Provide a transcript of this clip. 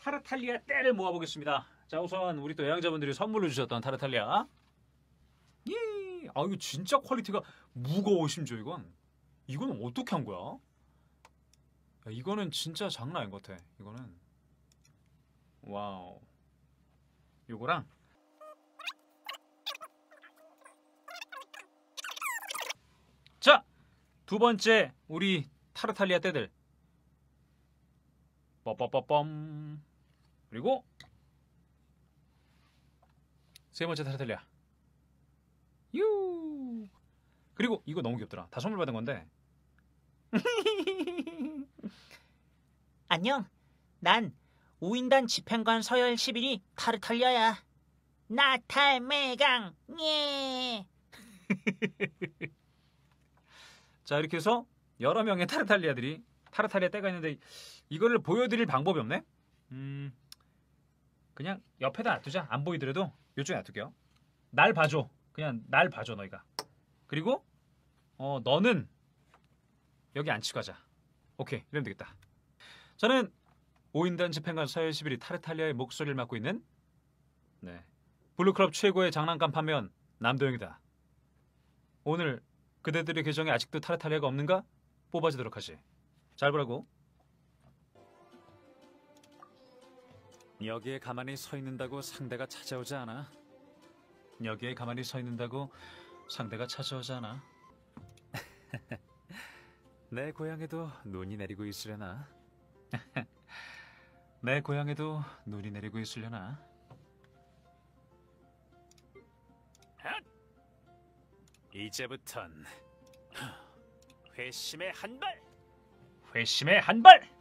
타르탈리아 때를 모아보겠습니다. 자 우선 우리 또 여행자분들이 선물로 주셨던 타르탈리아 예! 아 이거 진짜 퀄리티가 무거워 심지 이건 이건 어떻게 한 거야? 야, 이거는 진짜 장난 아닌 것 같아 이거는 와우 요거랑 자! 두 번째 우리 타르탈리아 떼들 빠빠빠뻔 그리고 세 번째 타르텔리아. 유. 그리고 이거 너무 귀엽더라. 다 선물 받은 건데. 안녕. 난 5인단 집행관 서열 11위 타르탈리아야. 나탈매강. 예. 자, 이렇게 해서 여러 명의 타르탈리아들이 타르탈리아 때가 있는데 이거를 보여드릴 방법이 없네. 음. 그냥 옆에다 놔두자. 안 보이더라도 요쪽에 놔둘게요. 날 봐줘. 그냥 날 봐줘 너희가. 그리고 어 너는 여기 안 치고 가자. 오케이 이러면 되겠다. 저는 5인단 집행관 서열 1 1이 타르탈리아의 목소리를 맡고 있는 네 블루클럽 최고의 장난감 파면 남도영이다. 오늘 그대들의 계정에 아직도 타르탈리아가 없는가? 뽑아지도록 하지. 잘 보라고. 여기에 가만히 서 있는다고 상대가 찾아오지 않아. 여기에 가만히 서 있는다고 상대가 찾아오지 않아. 내 고향에도 눈이 내리고 있으려나. 내 고향에도 눈이 내리고 있으려나. 이제부턴 회심의 한 발. 회심의 한 발.